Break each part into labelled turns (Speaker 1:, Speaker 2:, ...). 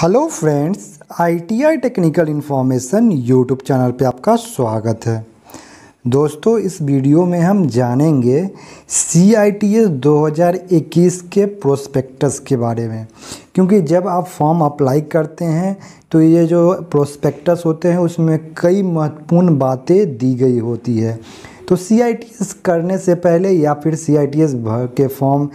Speaker 1: hello friends ITI technical information YouTube channel पे आपका स्वागत है दोस्तों इस वीडियो में हम जानेंगे सी आई टी एस दो के प्रोस्पेक्टस के बारे में क्योंकि जब आप फॉर्म अप्लाई करते हैं तो ये जो प्रोस्पेक्टस होते हैं उसमें कई महत्वपूर्ण बातें दी गई होती है तो सी आई टी एस करने से पहले या फिर सी आई टी एस भर के फॉर्म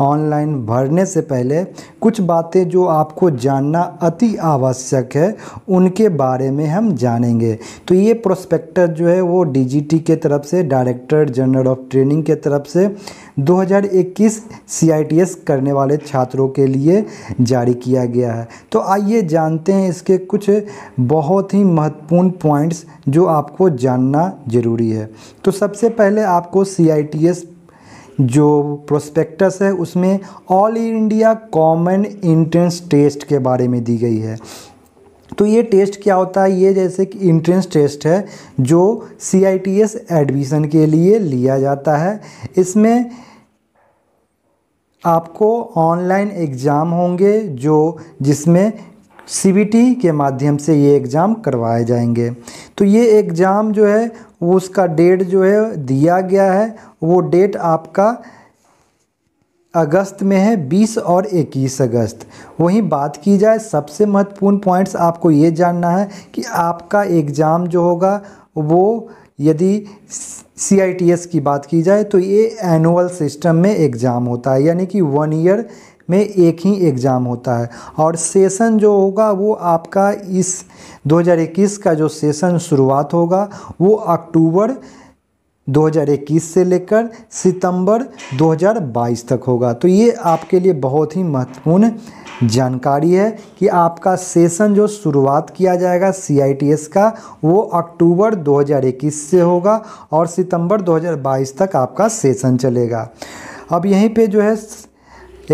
Speaker 1: ऑनलाइन भरने से पहले कुछ बातें जो आपको जानना अति आवश्यक है उनके बारे में हम जानेंगे तो ये प्रोस्पेक्टर जो है वो डीजीटी के तरफ से डायरेक्टर जनरल ऑफ ट्रेनिंग के तरफ से 2021 सीआईटीएस करने वाले छात्रों के लिए जारी किया गया है तो आइए जानते हैं इसके कुछ बहुत ही महत्वपूर्ण पॉइंट्स जो आपको जानना ज़रूरी है तो सबसे पहले आपको सी जो प्रोस्पेक्टस है उसमें all India common entrance test के बारे में दी गई है तो ये टेस्ट क्या होता है ये जैसे कि इंट्रेंस टेस्ट है जो सी एडमिशन के लिए लिया जाता है इसमें आपको ऑनलाइन एग्ज़ाम होंगे जो जिसमें सी के माध्यम से ये एग्ज़ाम करवाए जाएंगे तो ये एग्ज़ाम जो है वो उसका डेट जो है दिया गया है वो डेट आपका अगस्त में है 20 और 21 अगस्त वहीं बात की जाए सबसे महत्वपूर्ण पॉइंट्स आपको ये जानना है कि आपका एग्ज़ाम जो होगा वो यदि सी की बात की जाए तो ये एनुअल सिस्टम में एग्ज़ाम होता है यानी कि वन ईयर में एक ही एग्ज़ाम होता है और सेशन जो होगा वो आपका इस 2021 का जो सेशन शुरुआत होगा वो अक्टूबर 2021 से लेकर सितंबर 2022 तक होगा तो ये आपके लिए बहुत ही महत्वपूर्ण जानकारी है कि आपका सेशन जो शुरुआत किया जाएगा सी का वो अक्टूबर 2021 से होगा और सितंबर 2022 तक आपका सेशन चलेगा अब यहीं पे जो है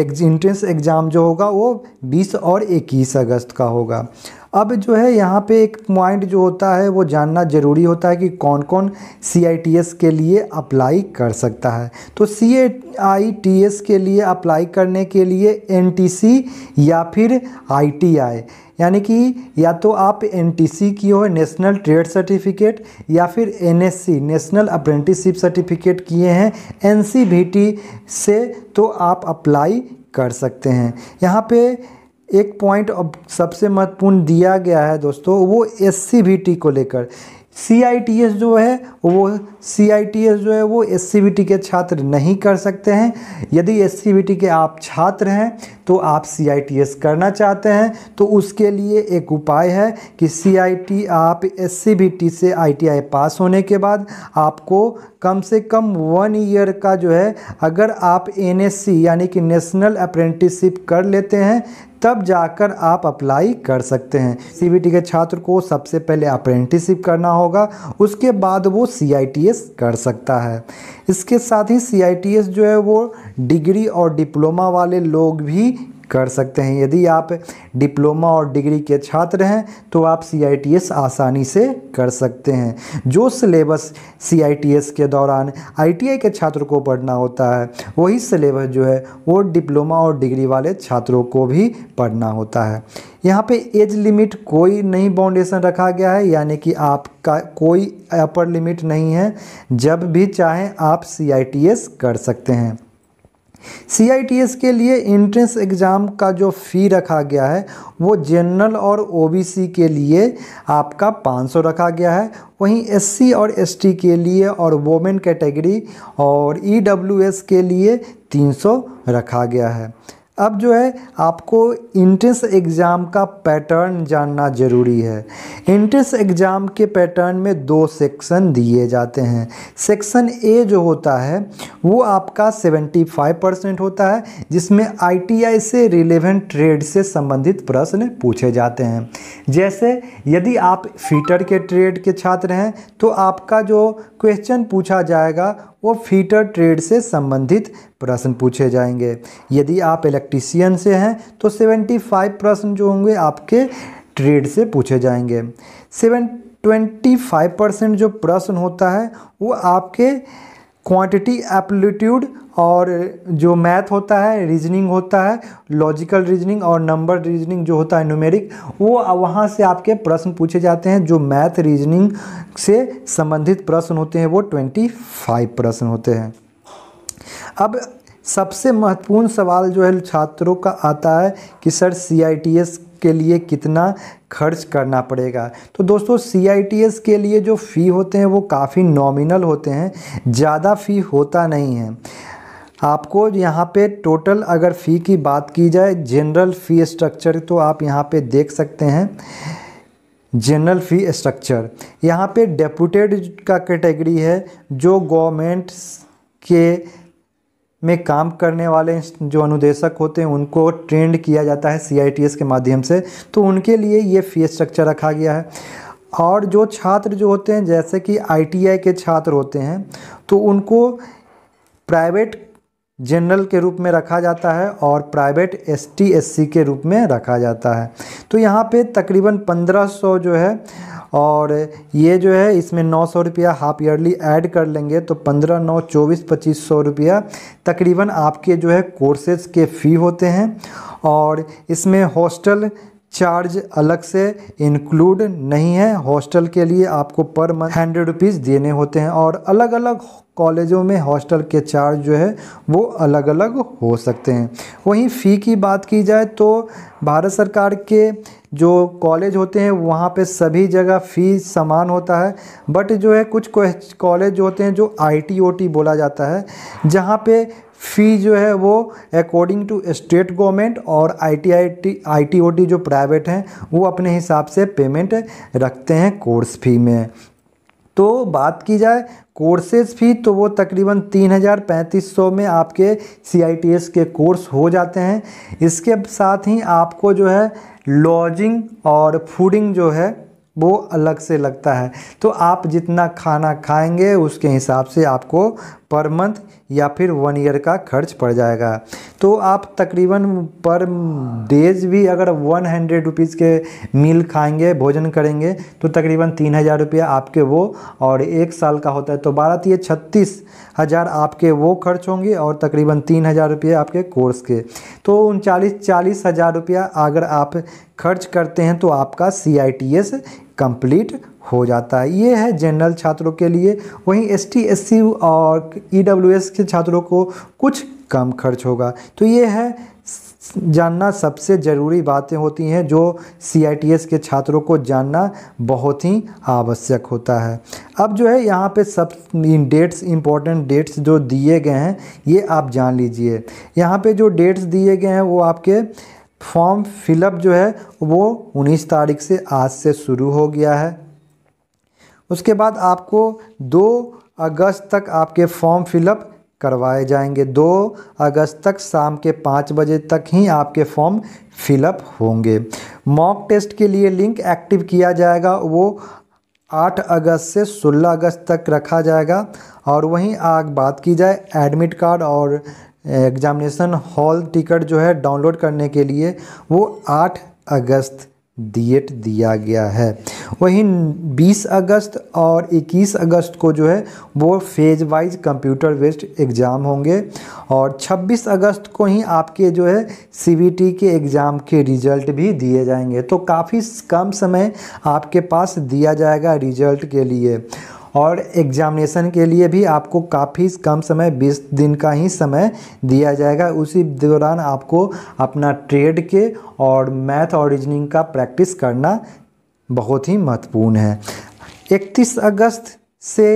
Speaker 1: एग्ज इंट्रेंस एग्ज़ाम जो होगा वो 20 और 21 अगस्त का होगा अब जो है यहाँ पे एक पॉइंट जो होता है वो जानना ज़रूरी होता है कि कौन कौन सी के लिए अप्लाई कर सकता है तो सी के लिए अप्लाई करने के लिए एन या फिर आई यानी कि या तो आप एन की हो नेशनल ट्रेड सर्टिफिकेट या फिर एन नेशनल अप्रेंटिसशिप सर्टिफिकेट किए हैं एन से तो आप अप्लाई कर सकते हैं यहाँ पे एक पॉइंट अब सबसे महत्वपूर्ण दिया गया है दोस्तों वो एस को लेकर सी जो है वो सी जो है वो एस के छात्र नहीं कर सकते हैं यदि एस के आप छात्र हैं तो आप सी करना चाहते हैं तो उसके लिए एक उपाय है कि सी आप एस से आई पास होने के बाद आपको कम से कम वन ईयर का जो है अगर आप एन यानी कि नेशनल अप्रेंटिसशिप कर लेते हैं तब जाकर आप अप्लाई कर सकते हैं टी के छात्र को सबसे पहले अप्रेंटिसशिप करना होगा उसके बाद वो एस कर सकता है इसके साथ ही एस जो है वो डिग्री और डिप्लोमा वाले लोग भी कर सकते हैं यदि आप डिप्लोमा और डिग्री के छात्र हैं तो आप सी आसानी से कर सकते हैं जो सिलेबस सी के दौरान आई के छात्र को पढ़ना होता है वही सिलेबस जो है वो डिप्लोमा और डिग्री वाले छात्रों को भी पढ़ना होता है यहाँ पे एज लिमिट कोई नहीं बाउंडेशन रखा गया है यानी कि आपका कोई अपर लिमिट नहीं है जब भी चाहें आप सी कर सकते हैं सी के लिए इंट्रेंस एग्ज़ाम का जो फ़ी रखा गया है वो जनरल और ओबीसी के लिए आपका 500 रखा गया है वहीं एससी और एसटी के लिए और वोमेन कैटेगरी और ईडब्ल्यूएस e के लिए 300 रखा गया है अब जो है आपको इंट्रेंस एग्ज़ाम का पैटर्न जानना ज़रूरी है इंट्रेंस एग्ज़ाम के पैटर्न में दो सेक्शन दिए जाते हैं सेक्शन ए जो होता है वो आपका 75 परसेंट होता है जिसमें आईटीआई से रिलेवेंट ट्रेड से संबंधित प्रश्न पूछे जाते हैं जैसे यदि आप फीटर के ट्रेड के छात्र हैं तो आपका जो क्वेश्चन पूछा जाएगा वो फीटर ट्रेड से संबंधित प्रश्न पूछे जाएंगे यदि आप इलेक्ट्रीशियन से हैं तो 75 प्रश्न जो होंगे आपके ट्रेड से पूछे जाएंगे सेवन ट्वेंटी फाइव परसेंट जो प्रश्न होता है वो आपके क्वांटिटी एप्लीट्यूड और जो मैथ होता है रीजनिंग होता है लॉजिकल रीजनिंग और नंबर रीजनिंग जो होता है न्यूमेरिक वो वहाँ से आपके प्रश्न पूछे जाते हैं जो मैथ रीजनिंग से संबंधित प्रश्न होते हैं वो ट्वेंटी फाइव प्रश्न होते हैं अब सबसे महत्वपूर्ण सवाल जो है छात्रों का आता है कि सर सी के लिए कितना खर्च करना पड़ेगा तो दोस्तों सी के लिए जो फ़ी होते हैं वो काफ़ी नॉमिनल होते हैं ज़्यादा फ़ी होता नहीं है आपको यहाँ पे टोटल अगर फ़ी की बात की जाए जनरल फ़ी स्ट्रक्चर तो आप यहाँ पे देख सकते हैं जनरल फ़ी स्ट्रक्चर यहाँ पे डेपुटेड का कैटेगरी है जो गवर्नमेंट के में काम करने वाले जो अनुदेशक होते हैं उनको ट्रेंड किया जाता है सी के माध्यम से तो उनके लिए ये फी स्ट्रक्चर रखा गया है और जो छात्र जो होते हैं जैसे कि आई के छात्र होते हैं तो उनको प्राइवेट जनरल के रूप में रखा जाता है और प्राइवेट एस टी के रूप में रखा जाता है तो यहाँ पे तकरीबन 1500 जो है और ये जो है इसमें नौ सौ रुपया हाफ ईयरली ऐड कर लेंगे तो पंद्रह नौ चौबीस पच्चीस सौ रुपया तकरीबन आपके जो है कोर्सेज़ के फ़ी होते हैं और इसमें हॉस्टल चार्ज अलग से इंक्लूड नहीं है हॉस्टल के लिए आपको पर मंथ हंड्रेड रुपीज़ देने होते हैं और अलग अलग कॉलेजों में हॉस्टल के चार्ज जो है वो अलग अलग हो सकते हैं वहीं फ़ी की बात की जाए तो भारत सरकार के जो कॉलेज होते हैं वहाँ पे सभी जगह फ़ी समान होता है बट जो है कुछ कॉलेज होते हैं जो आई बोला जाता है जहाँ पे फ़ी जो है वो अकॉर्डिंग टू स्टेट गवर्नमेंट और I T I T I T O T जो प्राइवेट हैं वो अपने हिसाब से पेमेंट रखते हैं कोर्स फ़ी में तो बात की जाए कोर्सेज फी तो वो तकरीबन तीन हज़ार पैंतीस सौ में आपके सी के कोर्स हो जाते हैं इसके साथ ही आपको जो है लॉजिंग और फूडिंग जो है वो अलग से लगता है तो आप जितना खाना खाएंगे उसके हिसाब से आपको पर मंथ या फिर वन ईयर का खर्च पड़ जाएगा तो आप तकरीबन पर डेज भी अगर वन हंड्रेड रुपीज़ के मील खाएंगे भोजन करेंगे तो तकरीबन तीन हज़ार रुपया आपके वो और एक साल का होता है तो बारह तीय छत्तीस हज़ार आपके वो खर्च होंगे और तकरीबन तीन हज़ार रुपये आपके कोर्स के तो उनचालीस चालीस हज़ार रुपया अगर आप खर्च करते हैं तो आपका C I T S complete हो जाता है ये है जनरल छात्रों के लिए वहीं एस टी एस सी और ई डब्ल्यू एस के छात्रों को कुछ कम खर्च होगा तो ये है जानना सबसे ज़रूरी बातें होती हैं जो सी के छात्रों को जानना बहुत ही आवश्यक होता है अब जो है यहाँ पे सब डेट्स इम्पोर्टेंट डेट्स जो दिए गए हैं ये आप जान लीजिए यहाँ पे जो डेट्स दिए गए हैं वो आपके फॉर्म फिलअप जो है वो 19 तारीख से आज से शुरू हो गया है उसके बाद आपको दो अगस्त तक आपके फॉर्म फिलअप करवाए जाएंगे दो अगस्त तक शाम के पाँच बजे तक ही आपके फॉर्म फिलअप होंगे मॉक टेस्ट के लिए लिंक एक्टिव किया जाएगा वो आठ अगस्त से सोलह अगस्त तक रखा जाएगा और वहीं आग बात की जाए एडमिट कार्ड और एग्जामिनेशन हॉल टिकट जो है डाउनलोड करने के लिए वो आठ अगस्त दिएट दिया गया है वहीं 20 अगस्त और 21 अगस्त को जो है वो phase wise computer based exam होंगे और 26 अगस्त को ही आपके जो है सीबीटी के एग्ज़ाम के रिजल्ट भी दिए जाएंगे तो काफ़ी कम समय आपके पास दिया जाएगा रिजल्ट के लिए और एग्जामिनेशन के लिए भी आपको काफ़ी कम समय बीस दिन का ही समय दिया जाएगा उसी दौरान आपको अपना ट्रेड के और मैथ और रीजनिंग का प्रैक्टिस करना बहुत ही महत्वपूर्ण है 31 अगस्त से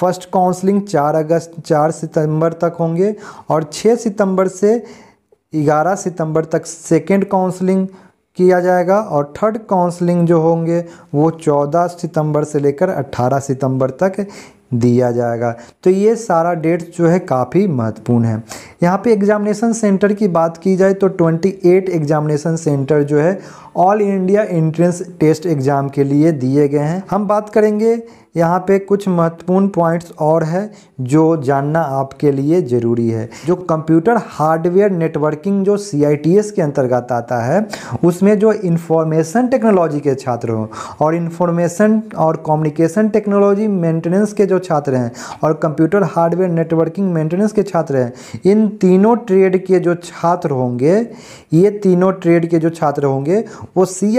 Speaker 1: फर्स्ट काउंसलिंग 4 अगस्त 4 सितंबर तक होंगे और 6 सितंबर से 11 सितंबर तक सेकेंड काउंसलिंग किया जाएगा और थर्ड काउंसलिंग जो होंगे वो 14 सितंबर से लेकर 18 सितंबर तक दिया जाएगा तो ये सारा डेट जो है काफ़ी महत्वपूर्ण है यहाँ पे एग्जामिनेशन सेंटर की बात की जाए तो 28 एग्जामिनेशन सेंटर जो है all India entrance test exam के लिए दिए गए हैं हम बात करेंगे यहाँ पे कुछ महत्वपूर्ण पॉइंट्स और है जो जानना आपके लिए ज़रूरी है जो कंप्यूटर हार्डवेयर नेटवर्किंग जो सी के अंतर्गत आता है उसमें जो इंफॉर्मेशन टेक्नोलॉजी के छात्र हों और इंफॉर्मेशन और कम्युनिकेशन टेक्नोलॉजी मेंटेनेंस के जो छात्र हैं और कंप्यूटर हार्डवेयर नेटवर्किंग मेंटेनेंस के छात्र हैं इन तीनों ट्रेड के जो छात्र होंगे ये तीनों ट्रेड के जो छात्र होंगे वो सी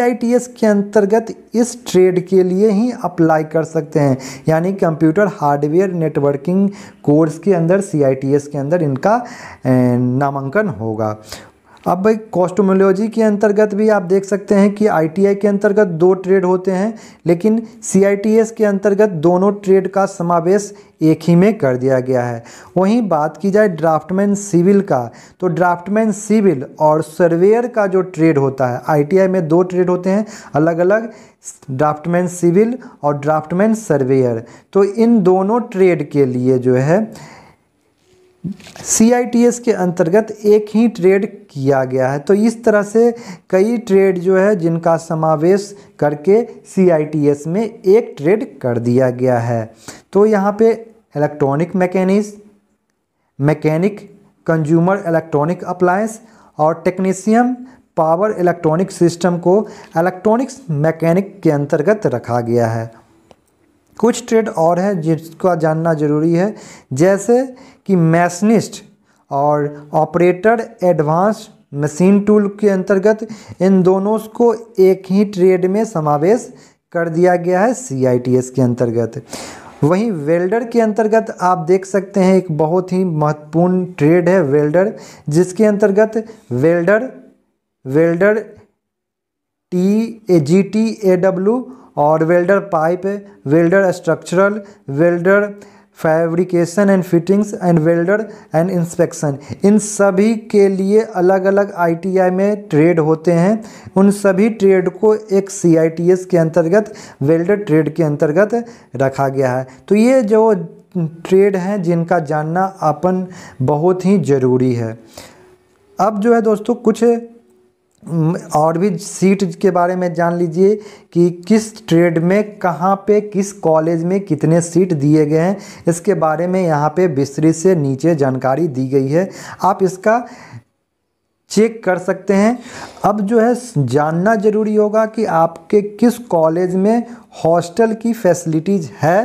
Speaker 1: के अंतर्गत इस ट्रेड के लिए ही अप्लाई कर सकते हैं यानी कंप्यूटर हार्डवेयर नेटवर्किंग कोर्स के अंदर सी के अंदर इनका नामांकन होगा अब भाई कॉस्टोमोलॉजी के अंतर्गत भी आप देख सकते हैं कि आईटीआई के अंतर्गत दो ट्रेड होते हैं लेकिन सीआईटीएस के अंतर्गत दोनों ट्रेड का समावेश एक ही में कर दिया गया है वहीं बात की जाए ड्राफ्टमैन सिविल का तो ड्राफ्टमैन सिविल और सर्वेयर का जो ट्रेड होता है आईटीआई में दो ट्रेड होते हैं अलग अलग ड्राफ्टमैन सिविल और ड्राफ्टमैन सर्वेयर तो इन दोनों ट्रेड के लिए जो है सी के अंतर्गत एक ही ट्रेड किया गया है तो इस तरह से कई ट्रेड जो है जिनका समावेश करके सी में एक ट्रेड कर दिया गया है तो यहाँ पे electronic mechanic mechanic consumer electronic appliance और टेक्नीशियम पावर इलेक्ट्रॉनिक सिस्टम को इलेक्ट्रॉनिक्स मैकेनिक के अंतर्गत रखा गया है कुछ ट्रेड और हैं जिसका जानना ज़रूरी है जैसे कि मैशनिस्ट और ऑपरेटर एडवांस मशीन टूल के अंतर्गत इन दोनों को एक ही ट्रेड में समावेश कर दिया गया है सी के अंतर्गत वहीं वेल्डर के अंतर्गत आप देख सकते हैं एक बहुत ही महत्वपूर्ण ट्रेड है वेल्डर जिसके अंतर्गत welder welder T A G T A W और welder pipe welder structural welder fabrication and fittings and welder and inspection इन सभी के लिए अलग अलग आईटीआई में ट्रेड होते हैं उन सभी ट्रेड को एक सीआईटीएस के अंतर्गत वेल्डर ट्रेड के अंतर्गत रखा गया है तो ये जो ट्रेड हैं जिनका जानना अपन बहुत ही ज़रूरी है अब जो है दोस्तों कुछ और भी सीट के बारे में जान लीजिए कि किस ट्रेड में कहाँ पे किस कॉलेज में कितने सीट दिए गए हैं इसके बारे में यहाँ पे विस्तृत से नीचे जानकारी दी गई है आप इसका चेक कर सकते हैं अब जो है जानना ज़रूरी होगा कि आपके किस कॉलेज में हॉस्टल की फैसिलिटीज़ है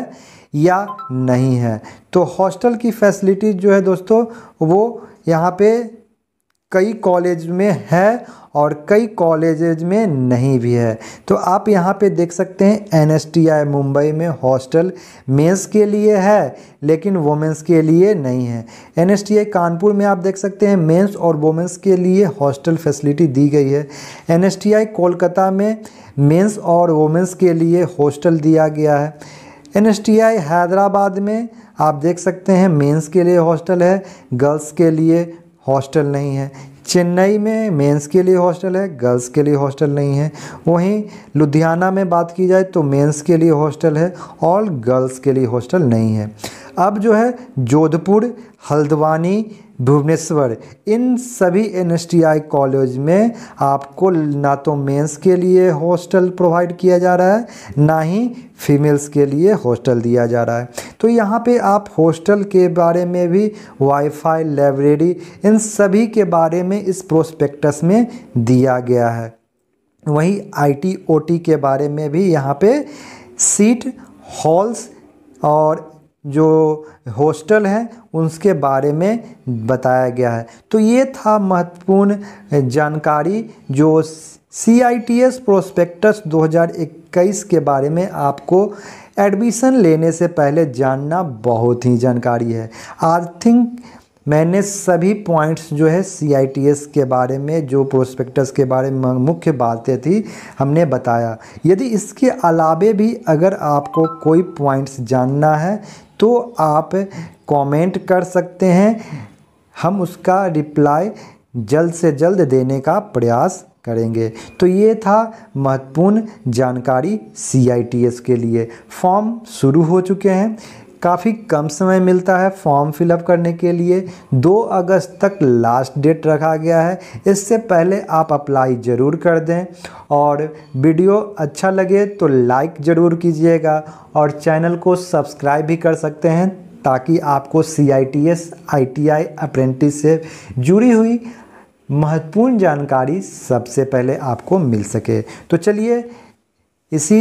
Speaker 1: या नहीं है तो हॉस्टल की फैसिलिटीज़ जो है दोस्तों वो यहाँ पे कई कॉलेज में है और कई कॉलेज में नहीं भी है तो आप यहाँ पे देख सकते हैं एन मुंबई में हॉस्टल मेंस के लिए है लेकिन वोमेंस के लिए नहीं है एन कानपुर में आप देख सकते हैं मेंस और वोमेंस के लिए हॉस्टल फैसिलिटी दी गई है एन कोलकाता में मेंस और वोमेंस के लिए हॉस्टल दिया गया है एन हैदराबाद में आप देख सकते हैं मेंस के लिए हॉस्टल है गर्ल्स के लिए हॉस्टल नहीं है चेन्नई में मेंस के लिए हॉस्टल है गर्ल्स के लिए हॉस्टल नहीं है वहीं लुधियाना में बात की जाए तो मेंस के लिए हॉस्टल है और गर्ल्स के लिए हॉस्टल नहीं है अब जो है जोधपुर हल्द्वानी भुवनेश्वर इन सभी एन कॉलेज में आपको ना तो मेंस के लिए हॉस्टल प्रोवाइड किया जा रहा है ना ही फीमेल्स के लिए हॉस्टल दिया जा रहा है तो यहाँ पे आप हॉस्टल के बारे में भी वाईफाई लाइब्रेरी इन सभी के बारे में इस प्रोस्पेक्टस में दिया गया है वहीं आईटी ओटी के बारे में भी यहाँ पे सीट हॉल्स और जो हॉस्टल हैं उनके बारे में बताया गया है तो ये था महत्वपूर्ण जानकारी जो C I T S prospectus दो के बारे में आपको एडमिशन लेने से पहले जानना बहुत ही जानकारी है आई थिंक मैंने सभी पॉइंट्स जो है सी के बारे में जो प्रोस्पेक्टस के बारे में मुख्य बातें थी हमने बताया यदि इसके अलावे भी अगर आपको कोई पॉइंट्स जानना है तो आप कमेंट कर सकते हैं हम उसका रिप्लाई जल्द से जल्द देने का प्रयास करेंगे तो ये था महत्वपूर्ण जानकारी सी के लिए फॉर्म शुरू हो चुके हैं काफ़ी कम समय मिलता है फॉर्म फिलअप करने के लिए 2 अगस्त तक लास्ट डेट रखा गया है इससे पहले आप अप्लाई ज़रूर कर दें और वीडियो अच्छा लगे तो लाइक ज़रूर कीजिएगा और चैनल को सब्सक्राइब भी कर सकते हैं ताकि आपको C I T S I T I apprentice से जुड़ी हुई महत्वपूर्ण जानकारी सबसे पहले आपको मिल सके तो चलिए इसी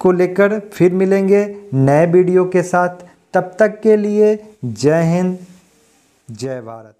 Speaker 1: को लेकर फिर मिलेंगे नए वीडियो के साथ तब तक के लिए जय हिंद जय भारत